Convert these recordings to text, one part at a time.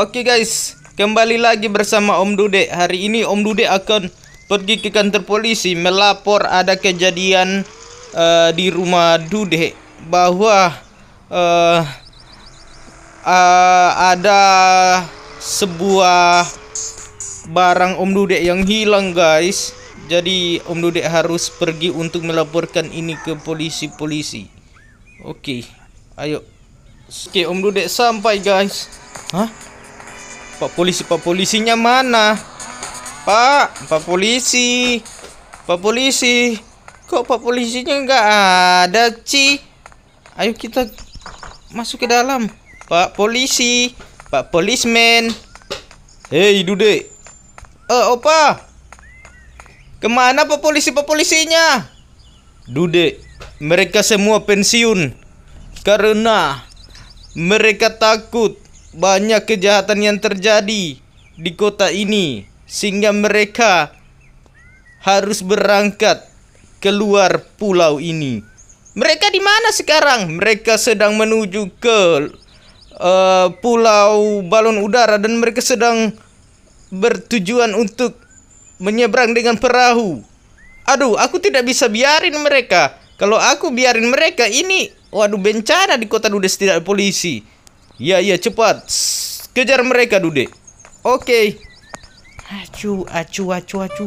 Oke guys, kembali lagi bersama Om Dude. Hari ini Om Dude akan pergi ke kantor polisi melapor ada kejadian uh, di rumah Dude bahwa uh, uh, ada sebuah barang Om Dude yang hilang guys. Jadi Om Dude harus pergi untuk melaporkan ini ke polisi-polisi. Oke, okay, ayo. Oke, okay, Om Dude sampai guys. Hah? Pak polisi, pak polisinya mana? Pak, pak polisi. Pak polisi. Kok pak polisinya nggak ada, Ci? Ayo kita masuk ke dalam. Pak polisi. Pak polismen Hei, Dude. Eh, Opa. Kemana pak polisi, pak polisinya? Dude, mereka semua pensiun. Karena mereka takut banyak kejahatan yang terjadi di kota ini sehingga mereka harus berangkat keluar pulau ini. Mereka di mana sekarang? Mereka sedang menuju ke uh, pulau balon udara dan mereka sedang bertujuan untuk menyeberang dengan perahu. Aduh, aku tidak bisa biarin mereka. Kalau aku biarin mereka ini, waduh bencana di kota Dudes tidak ada polisi. Iya, iya, cepat. Kejar mereka, Dude. Oke. Okay. Acu, acu, acu, acu.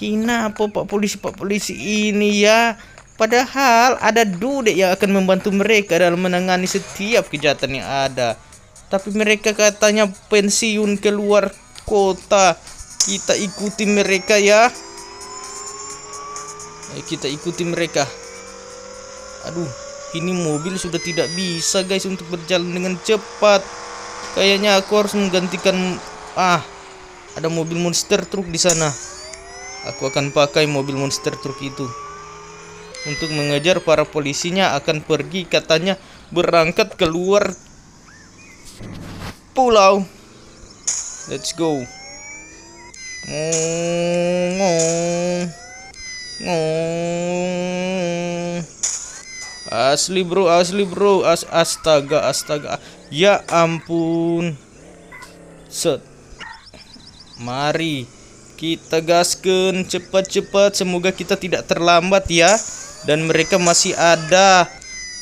Kenapa Pak Polisi, Pak Polisi ini ya? Padahal ada Dude yang akan membantu mereka dalam menangani setiap kejahatan yang ada. Tapi mereka katanya pensiun keluar kota. Kita ikuti mereka ya. Ayo eh, kita ikuti mereka. Aduh. Ini mobil sudah tidak bisa guys untuk berjalan dengan cepat. Kayaknya aku harus menggantikan ah ada mobil monster truk di sana. Aku akan pakai mobil monster truk itu untuk mengejar para polisinya akan pergi katanya berangkat keluar pulau. Let's go. Ngong. Ngong. Asli bro, asli bro. As astaga, astaga. Ya ampun. Set. Mari kita gaskan cepat-cepat. Semoga kita tidak terlambat ya. Dan mereka masih ada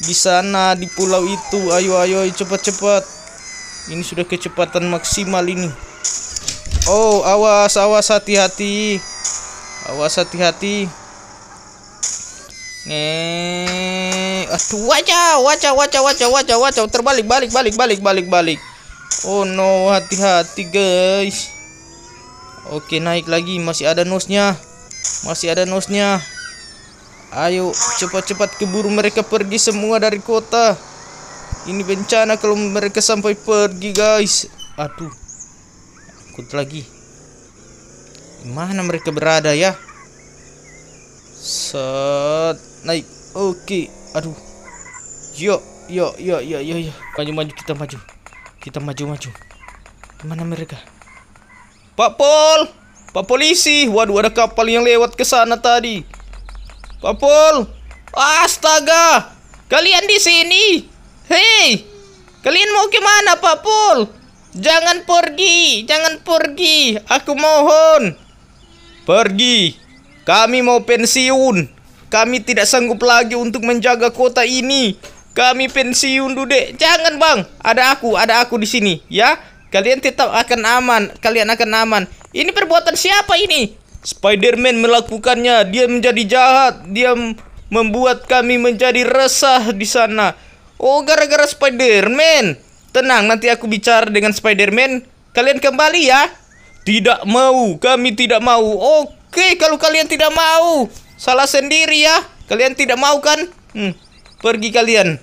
di sana di pulau itu. Ayo ayo cepat-cepat. Ini sudah kecepatan maksimal ini. Oh, awas awas hati-hati. Awas hati-hati. Nih. Aduh, wajah, wajah, wajah, wajah, wajah, wajah, terbalik, balik, balik, balik, balik, balik. Oh no, hati-hati guys. Oke, naik lagi, masih ada nosnya, masih ada nosnya. Ayo, cepat-cepat keburu mereka pergi semua dari kota. Ini bencana kalau mereka sampai pergi guys. Aduh, ikut lagi. Mana mereka berada ya? Set, naik. Oke. Okay aduh yo, yo, yo, yo, yo, yo, maju maju kita maju kita maju maju kemana mereka Pak Pol Pak Polisi waduh ada kapal yang lewat ke sana tadi Pak Pol astaga kalian di sini hei kalian mau kemana Pak Pol jangan pergi jangan pergi aku mohon pergi kami mau pensiun kami tidak sanggup lagi untuk menjaga kota ini. Kami pensiun, Dude. Jangan, Bang. Ada aku, ada aku di sini, ya. Kalian tetap akan aman. Kalian akan aman. Ini perbuatan siapa ini? Spider-Man melakukannya. Dia menjadi jahat. Dia membuat kami menjadi resah di sana. Oh, gara-gara Spider-Man. Tenang, nanti aku bicara dengan Spider-Man. Kalian kembali ya. Tidak mau, kami tidak mau. Oke, kalau kalian tidak mau, Salah sendiri ya. Kalian tidak mau kan? Hmm. Pergi kalian.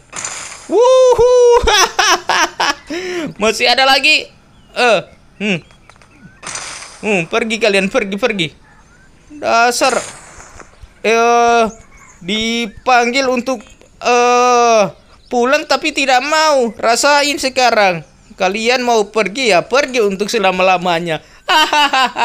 Wuhu. Masih ada lagi. Eh. Uh. Hmm. Hmm, pergi kalian, pergi, pergi. Dasar. Eh uh, dipanggil untuk uh, pulang tapi tidak mau. Rasain sekarang. Kalian mau pergi ya? Pergi untuk selama-lamanya. Hahaha.